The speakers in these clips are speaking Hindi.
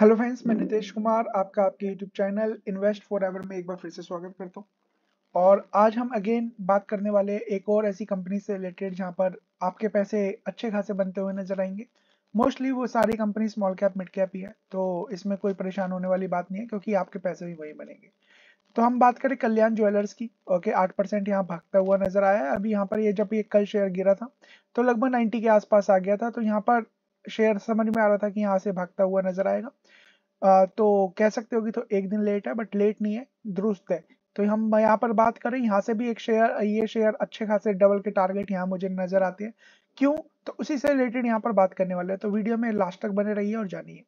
हेलो फ्रेंड्स मैं नितेश कुमार आपका आपके YouTube channel invest for ever में एक बार फिर से स्वागत करता हूँ और आज हम अगेन बात करने वाले एक और ऐसी कंपनी से रिलेटेड जहाँ पर आपके पैसे अच्छे खासे बनते हुए नजर आएंगे मोस्टली वो सारी company small cap mid cap ही है तो इसमें कोई परेशान होने वाली बात नहीं है क्योंकि आपके पैसे भी वही बनेंगे तो हम बात करें कल्याण ज्वेलर्स की ओके आठ परसेंट यहाँ भागता हुआ नजर आया है अभी यहाँ पर ये जब ये कल शेयर गिरा था तो लगभग नाइन्टी के आसपास आ गया था तो यहाँ पर शेयर समझ में आ रहा था कि यहाँ से भागता हुआ नजर आएगा आ, तो कह सकते हो कि तो एक दिन लेट है बट लेट नहीं है दुरुस्त है तो हम यहाँ पर बात करें यहाँ से भी एक शेयर ये शेयर अच्छे खासे डबल के टारगेट यहाँ मुझे नजर आते हैं क्यों तो उसी से रिलेटेड यहाँ पर बात करने वाले हैं तो वीडियो में लास्ट तक बने रहिए और जानिए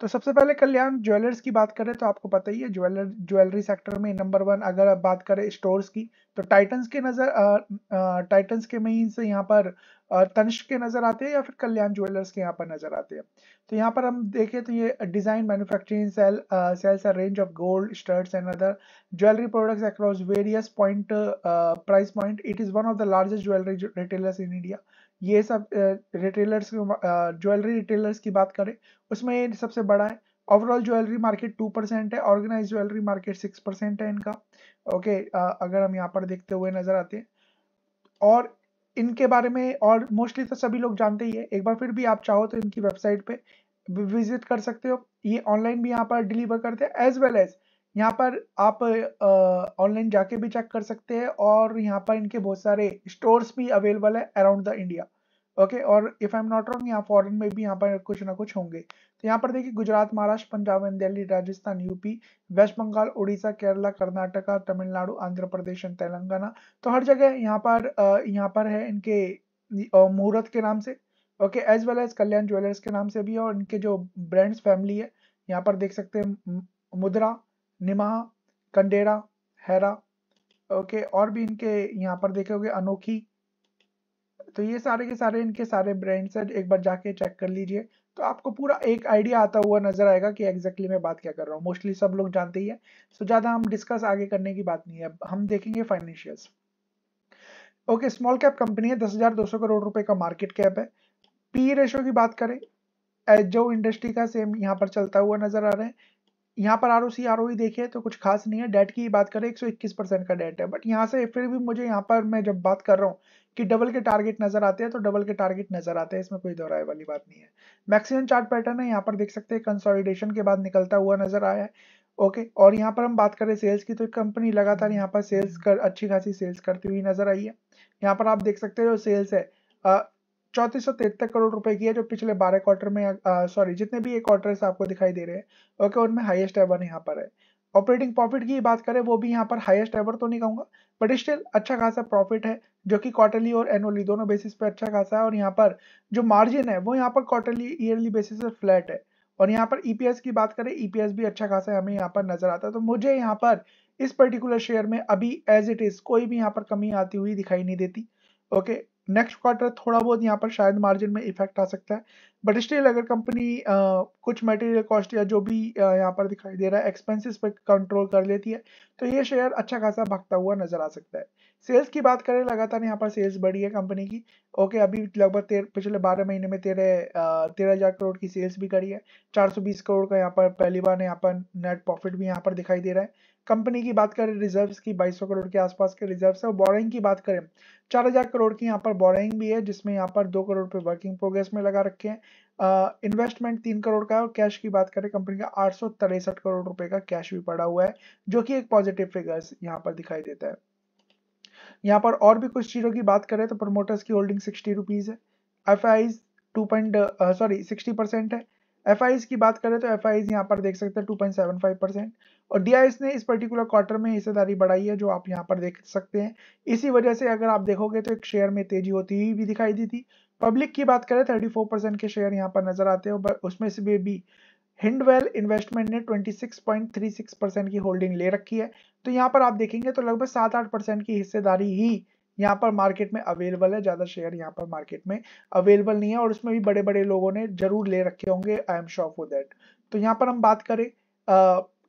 तो सबसे पहले कल्याण ज्वेलर्स की बात करें तो आपको पता ही है ज्वेलर ज्वेलरी सेक्टर में नंबर वन अगर बात करें स्टोर्स की तो टाइटन्स के नज़र टाइटन्स के मीन से यहाँ पर तनिष्क के नजर आते हैं या फिर कल्याण ज्वेलर्स के यहाँ पर नजर आते हैं तो यहाँ पर हम देखें तो ये design manufacturing sale sales range of gold studs and other jewellery products across various point price point it is one of the largest jewellery retailers in India ये सब रिटेलर्स ज्वेलरी रिटेलर्स की बात करें उसमें ये सबसे बड़ा है overall jewellery market two percent है organise jewellery market six percent है इनका ओके okay, अगर हम यहाँ पर देखते हुए नजर आते हैं और इनके बारे में और मोस्टली तो सभी लोग जानते ही है एक बार फिर भी आप चाहो तो इनकी वेबसाइट पे विजिट कर सकते हो ये ऑनलाइन भी यहाँ पर डिलीवर करते हैं एज वेल एज यहाँ पर आप ऑनलाइन जाके भी चेक कर सकते हैं और यहाँ पर इनके बहुत सारे स्टोर्स भी अवेलेबल है around the India okay okay, और if I am not wrong यहाँ फॉरेन में भी यहाँ पर कुछ ना कुछ होंगे तो यहाँ पर देखिए Gujarat Maharashtra Punjab and Delhi Rajasthan UP West Bengal Orissa Kerala Karnataka Tamil Nadu Andhra Pradesh and Telangana तो हर जगह यहाँ पर यहाँ पर है इनके मुहूर्त के नाम से okay as well as Kalyan jewellers के नाम से भी और इनके जो ब्रांड्स फैमिली है यहाँ पर देख सकते हैं मुद्रा निमाहा कंडेरा हैरा ओके और भी इनके यहाँ पर देखे अनोखी तो ये सारे के सारे इनके सारे ब्रांड्स हैं एक बार जाके चेक कर लीजिए तो आपको पूरा एक आइडिया आता हुआ नजर आएगा कि एग्जैक्टली मैं बात क्या कर रहा हूँ मोस्टली सब लोग जानते ही है सो ज़्यादा हम डिस्कस आगे करने की बात नहीं है हम देखेंगे financial okay small cap company है दस हजार दो सौ करोड़ रुपए का मार्केट कैप है पी रेशो की बात करें जो इंडस्ट्री का सेम यहाँ पर चलता हुआ नजर आ रहा है यहाँ पर R O C R O देखिए तो कुछ खास नहीं है डेट की बात करें एक सौ इक्कीस परसेंट का डेट है बट यहाँ से फिर भी मुझे यहाँ पर मैं जब बात कर रहा हूँ कि डबल के टारगेट नजर आते हैं तो डबल के टारगेट नजर आते हैं इसमें कोई दोहराए वाली बात नहीं है मैक्सिमम चार्ट पैटर्न है यहाँ पर देख सकते हैं कंसोलिडेशन के बाद निकलता हुआ नजर आया है ओके okay, और यहाँ पर हम बात करें सेल्स की तो कंपनी लगातार यहाँ पर सेल्स कर अच्छी खासी सेल्स करती हुई नजर आई है यहाँ पर आप देख सकते हो जो सेल्स है चौंतीस करोड़ रुपए की है जो पिछले बारह क्वार्टर में सॉरी जितने भी ये क्वार्टर्स आपको दिखाई दे रहे हैं ओके उनमें हाईएस्ट एवर यहाँ पर है ऑपरेटिंग प्रॉफिट की बात करें वो भी यहाँ पर हाईएस्ट एवर तो नहीं कहूंगा बट स्टिल अच्छा खासा प्रॉफिट है जो कि क्वार्टरली और एनुअली दोनों बेसिस पे अच्छा खासा है और यहाँ पर जो मार्जिन है वो यहाँ पर क्वार्टरली ईयरली बेसिस पे फ्लैट है और यहाँ पर ईपीएस e की बात करें ईपीएस e भी अच्छा खासा हमें यहाँ पर नजर आता है तो मुझे यहाँ पर इस पर्टिकुलर शेयर में अभी एज इट इज कोई भी यहाँ पर कमी आती हुई दिखाई नहीं देती ओके नेक्स्ट क्वार्टर थोड़ा बहुत यहाँ पर शायद मार्जिन में इफेक्ट आ सकता है बट स्टिल अगर कंपनी कुछ मटेरियल कॉस्ट या जो भी यहाँ पर दिखाई दे रहा है एक्सपेंसेस पर कंट्रोल कर लेती है तो ये शेयर अच्छा खासा भागता हुआ नजर आ सकता है सेल्स की बात करें लगातार यहाँ पर सेल्स बढ़ी है कंपनी की ओके अभी लगभग पिछले बारह महीने में तेरह तेरह हजार करोड़ की सेल्स भी करी है चार सौ बीस करोड़ का यहाँ पर पहली बार यहाँ पर नेट प्रॉफिट भी यहाँ पर दिखाई दे रहा है कंपनी की बात करें रिजर्व्स की सौ करोड़ के आसपास के रिजर्व्स है और बोरिंग की बात करें हज़ार करोड़ की यहाँ पर बोरिंग भी है जिसमें यहाँ पर दो करोड़ पे वर्किंग प्रोग्रेस में लगा रखे हैं इन्वेस्टमेंट तीन करोड़ का है और कैश की बात करें कंपनी का आठ करोड़ रुपए का कैश भी पड़ा हुआ है जो कि एक पॉजिटिव फिगर्स यहाँ पर दिखाई देता है यहाँ पर और भी कुछ चीजों की बात करें तो प्रमोटर्स की होल्डिंग सिक्सटी रुपीज है F I two point sorry sixty percent है एफ की बात करें तो एफ आई यहाँ पर देख सकते हैं two point seven five percent और डी ने इस पर्टिकुलर क्वार्टर में हिस्सेदारी बढ़ाई है जो आप यहाँ पर देख सकते हैं इसी वजह से अगर आप देखोगे तो एक शेयर में तेजी होती हुई भी दिखाई दी थी पब्लिक की बात करें थर्टी फोर परसेंट के शेयर यहाँ पर नजर आते हैं उसमें से भी, भी हिंडवेल इन्वेस्टमेंट ने 26.36 परसेंट की होल्डिंग ले रखी है तो यहाँ पर आप देखेंगे तो लगभग सात आठ परसेंट की हिस्सेदारी ही यहाँ पर मार्केट में अवेलेबल है ज़्यादा शेयर यहाँ पर मार्केट में अवेलेबल नहीं है और उसमें भी बड़े बड़े लोगों ने जरूर ले रखे होंगे I am sure for that तो यहाँ पर हम बात करें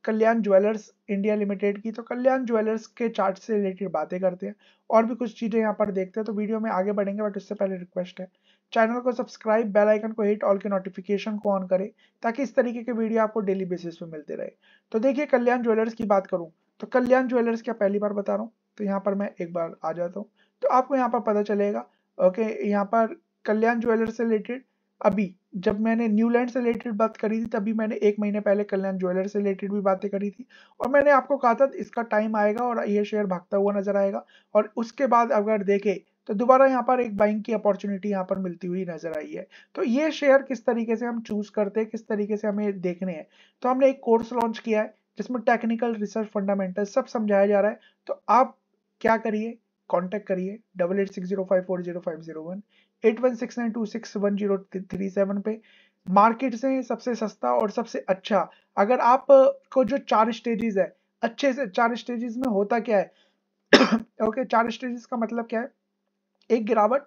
कल्याण ज्वेलर्स इंडिया लिमिटेड की तो कल्याण ज्वेलर्स के चार्ट से रिलेटेड बातें करते हैं और भी कुछ चीज़ें यहाँ पर देखते हैं तो वीडियो में आगे बढ़ेंगे बट उससे पहले रिक्वेस्ट है चैनल को सब्सक्राइब बेल आइकन को हिट ऑल के नोटिफिकेशन को ऑन करें ताकि इस तरीके के वीडियो आपको डेली बेसिस पे मिलते रहे तो देखिए कल्याण ज्वेलर्स की बात करूँ तो कल्याण ज्वेलर्स क्या पहली बार बता रहा हूँ तो यहाँ पर मैं एक बार आ जाता हूँ तो आपको यहाँ पर पता चलेगा ओके यहाँ पर कल्याण ज्वेलर्स से रिलेटेड अभी जब मैंने न्यूलैंड से रिलेटेड बात करी थी तभी मैंने एक महीने पहले कल्याण ज्वेलर से रिलेटेड भी बातें करी थी और मैंने आपको कहा था इसका टाइम आएगा और ये शेयर भागता हुआ नजर आएगा और उसके बाद अगर देखे तो दोबारा यहाँ पर एक बाइंग की अपॉर्चुनिटी यहाँ पर मिलती हुई नजर आई है तो ये शेयर किस तरीके से हम चूज करते हैं किस तरीके से हमें देखने हैं तो हमने एक कोर्स लॉन्च किया है जिसमें टेक्निकल रिसर्च फंडामेंटल सब समझाया जा रहा है तो आप क्या करिए कॉन्टेक्ट करिए double eight six zero five four zero five zero one 8169261037 पे मार्केट से सबसे सस्ता और सबसे अच्छा अगर आप को जो चार स्टेजेस है अच्छे से चार स्टेजेस में होता क्या है ओके okay, चार स्टेजेस का मतलब क्या है एक गिरावट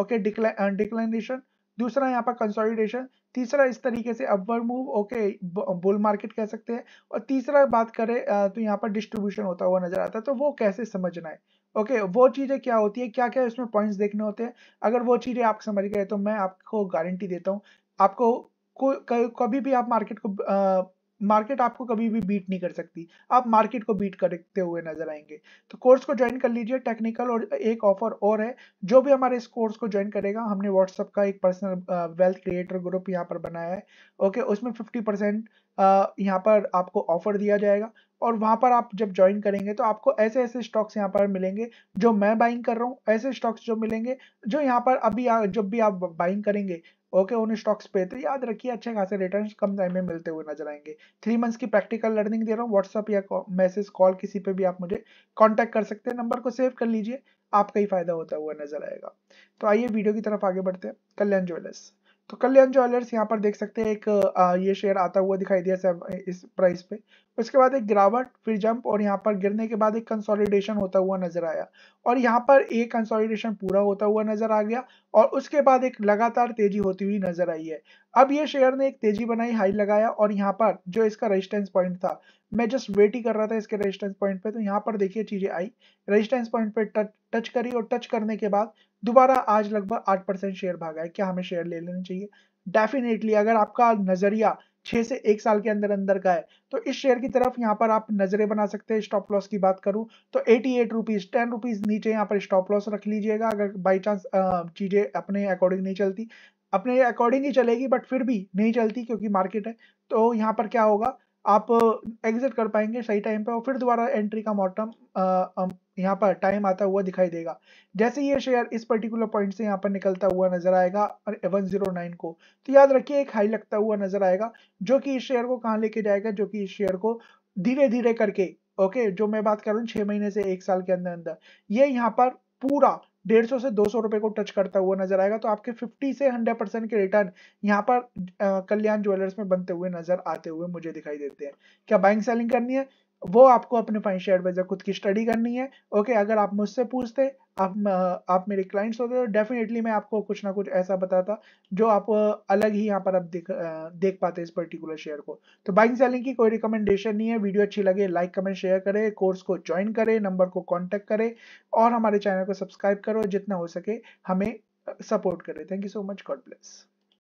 ओके डिक्लाइनेशन दूसरा यहाँ पर कंसोलिडेशन तीसरा इस तरीके से upward move okay bull market कह सकते हैं और तीसरा बात करें तो यहाँ पर डिस्ट्रीब्यूशन होता हुआ नजर आता है तो वो कैसे समझना है ओके okay, वो चीज़ें क्या होती है क्या क्या इसमें पॉइंट्स देखने होते हैं अगर वो चीज़ें आप समझ गए तो मैं आपको गारंटी देता हूँ आपको कभी भी आप मार्केट को मार्केट आपको कभी भी बीट नहीं कर सकती आप मार्केट को बीट करते हुए नजर आएंगे तो कोर्स को ज्वाइन कर लीजिए टेक्निकल और एक ऑफर और है जो भी हमारे इस कोर्स को ज्वाइन करेगा हमने व्हाट्सअप का एक पर्सनल वेल्थ क्रिएटर ग्रुप यहाँ पर बनाया है ओके उसमें फिफ्टी परसेंट यहाँ पर आपको ऑफर दिया जाएगा और वहाँ पर आप जब ज्वाइन करेंगे तो आपको ऐसे ऐसे स्टॉक्स यहाँ पर मिलेंगे जो मैं बाइंग कर रहा हूँ ऐसे स्टॉक्स जो मिलेंगे जो यहाँ पर अभी जब भी आप बाइंग करेंगे ओके उन स्टॉक्स पे तो याद रखिए अच्छे खासे रिटर्न कम टाइम में मिलते हुए नजर आएंगे थ्री मंथ्स की प्रैक्टिकल लर्निंग दे रहा हूँ व्हाट्सअप या मैसेज कॉल किसी पे भी आप मुझे कॉन्टैक्ट कर सकते हैं नंबर को सेव कर लीजिए आपका ही फायदा होता हुआ नजर आएगा तो आइए वीडियो की तरफ आगे बढ़ते हैं कल्याण ज्वेलर्स तो कल्याण ज्वेलर्स यहाँ पर देख सकते हैं एक आ, ये शेयर आता हुआ दिखाई दिया सब इस प्राइस पे उसके बाद एक गिरावट फिर जंप और यहाँ पर गिरने के बाद एक कंसोलिडेशन होता हुआ नजर आया और यहाँ पर एक कंसोलिडेशन पूरा होता हुआ नजर आ गया और उसके बाद एक लगातार तेजी होती हुई नजर आई है अब ये शेयर ने एक तेजी बनाई हाई लगाया और यहाँ पर जो इसका रेजिस्टेंस पॉइंट था मैं जस्ट वेट ही कर रहा था इसके रेजिस्टेंस पॉइंट पे तो यहाँ पर देखिए चीजें आई रेजिस्टेंस पॉइंट पे टच टच करी और टच करने के बाद दोबारा आज लगभग आठ परसेंट शेयर भागा है क्या हमें शेयर ले लेना चाहिए डेफिनेटली अगर आपका नजरिया छह से एक साल के अंदर अंदर का है तो इस शेयर की तरफ यहाँ पर आप नजरें बना सकते हैं स्टॉप लॉस की बात करूं तो eighty eight rupees ten rupees नीचे यहाँ पर स्टॉप लॉस रख लीजिएगा अगर बाई चांस चीजें अपने अकॉर्डिंग नहीं चलती अपने अकॉर्डिंग ही चलेगी बट फिर भी नहीं चलती क्योंकि मार्केट है तो यहाँ पर क्या होगा आप एग्जिट कर पाएंगे सही टाइम पर और फिर दोबारा एंट्री का मॉटम यहाँ पर टाइम आता हुआ दिखाई देगा जैसे ये शेयर इस पर्टिकुलर पॉइंट से यहाँ पर निकलता हुआ नजर आएगा और वन जीरो नाइन को तो याद रखिए एक हाई लगता हुआ नजर आएगा जो कि इस शेयर को कहाँ लेके जाएगा जो कि इस शेयर को धीरे धीरे करके ओके जो मैं बात कर रहा हूँ छह महीने से एक साल के अंदर अंदर ये यहाँ पर पूरा डेढ़ सौ से दो सौ रुपए को टच करता हुआ नजर आएगा तो आपके 50 से 100 परसेंट के रिटर्न यहाँ पर कल्याण ज्वेलर्स में बनते हुए नजर आते हुए मुझे दिखाई देते हैं क्या बाइंग सेलिंग करनी है वो आपको अपने फाइनेंशियल एडवाइजर खुद की स्टडी करनी है ओके अगर आप मुझसे पूछते आप आप मेरे क्लाइंट्स होते तो डेफिनेटली मैं आपको कुछ ना कुछ ऐसा बताता जो आप अलग ही यहाँ पर आप देख देख पाते इस पर्टिकुलर शेयर को तो बाइंग सेलिंग की कोई रिकमेंडेशन नहीं है वीडियो अच्छी लगे लाइक कमेंट शेयर करें कोर्स को ज्वाइन करें नंबर को कॉन्टेक्ट करें और हमारे चैनल को सब्सक्राइब करो जितना हो सके हमें सपोर्ट करें thank you so much God bless